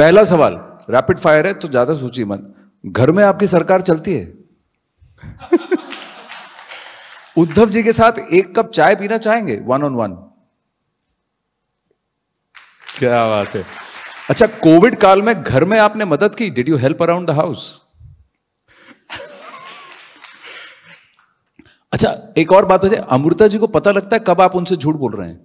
पहला सवाल rapid fire है तो ज्यादा सोचिए मत घर में आपकी सरकार चलती है उद्धव जी के साथ एक कप चाय पीना चाहेंगे वन ऑन वन क्या बात है अच्छा कोविड काल में घर में आपने मदद की did you help around the house अच्छा एक और बात हो जाए अमृता जी को पता लगता है कब आप उनसे झूठ बोल रहे हैं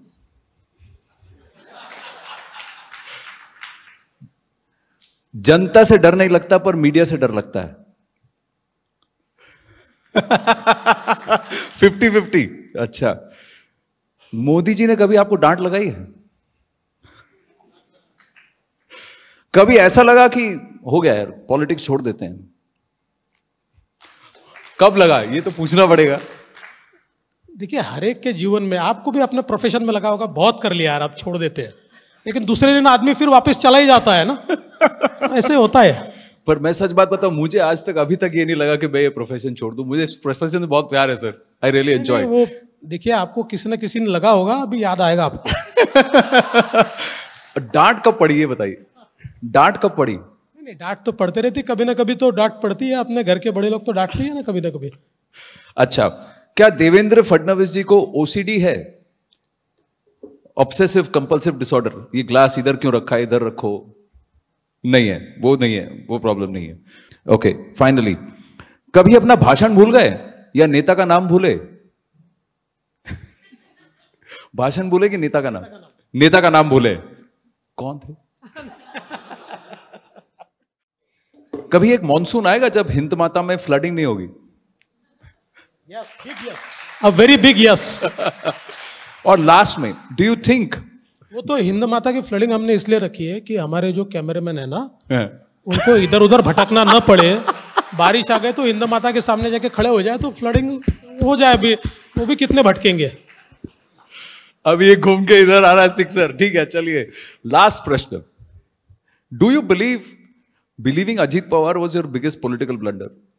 जनता से डर नहीं लगता पर मीडिया से डर लगता है फिफ्टी फिफ्टी अच्छा मोदी जी ने कभी आपको डांट लगाई है कभी ऐसा लगा कि हो गया यार पॉलिटिक्स छोड़ देते हैं कब लगा ये तो पूछना पड़ेगा देखिए हर एक के जीवन में आपको भी अपने प्रोफेशन में लगा होगा बहुत कर लिया यार आप छोड़ देते हैं लेकिन दूसरे दिन आदमी फिर वापस चला ही जाता है ना ऐसे होता है पर मैं सच बात बताऊं मुझे आज तक अभी तक ये नहीं लगा कि मैं ये प्रोफेशन छोड़ दूं मुझे इस प्रोफेशन से बहुत प्यार है सर आई रियली एंजॉय वो देखिए आपको किसी ना किसी ने लगा होगा अभी याद आएगा आपको डांट कब पड़ी ये बताइए डांट कब पड़ी नहीं डांट तो पड़ते रहती कभी ना कभी तो डांट पड़ती है अपने घर के बड़े लोग तो डांटते हैं ना कभी ना कभी अच्छा क्या देवेंद्र फडणवीस जी को ओसीडी है ऑब्सेसिव कंपल्सिव डिसऑर्डर ये ग्लास इधर क्यों रखा है इधर रखो नहीं है वो नहीं है वो प्रॉब्लम नहीं है ओके okay, फाइनली कभी अपना भाषण भूल गए या नेता का नाम भूले भाषण भूले कि नेता का नाम नेता का नाम भूले कौन थे कभी एक मॉनसून आएगा जब हिंद माता में फ्लडिंग नहीं होगी yes yes a very big yes और लास्ट में डू यू थिंक वो तो हिंद माता की फ्लडिंग हमने इसलिए रखी है कि हमारे जो कैमरेमैन है ना हाँ। उनको इधर उधर भटकना न पड़े बारिश आ गए तो हिंद माता के सामने जाके खड़े हो जाए तो फ्लडिंग हो जाए अभी वो भी कितने भटकेंगे अब ये घूम के इधर आ रहा है सिक्सर ठीक है चलिए लास्ट प्रश्न do you believe believing Ajit Pawar was your biggest political blunder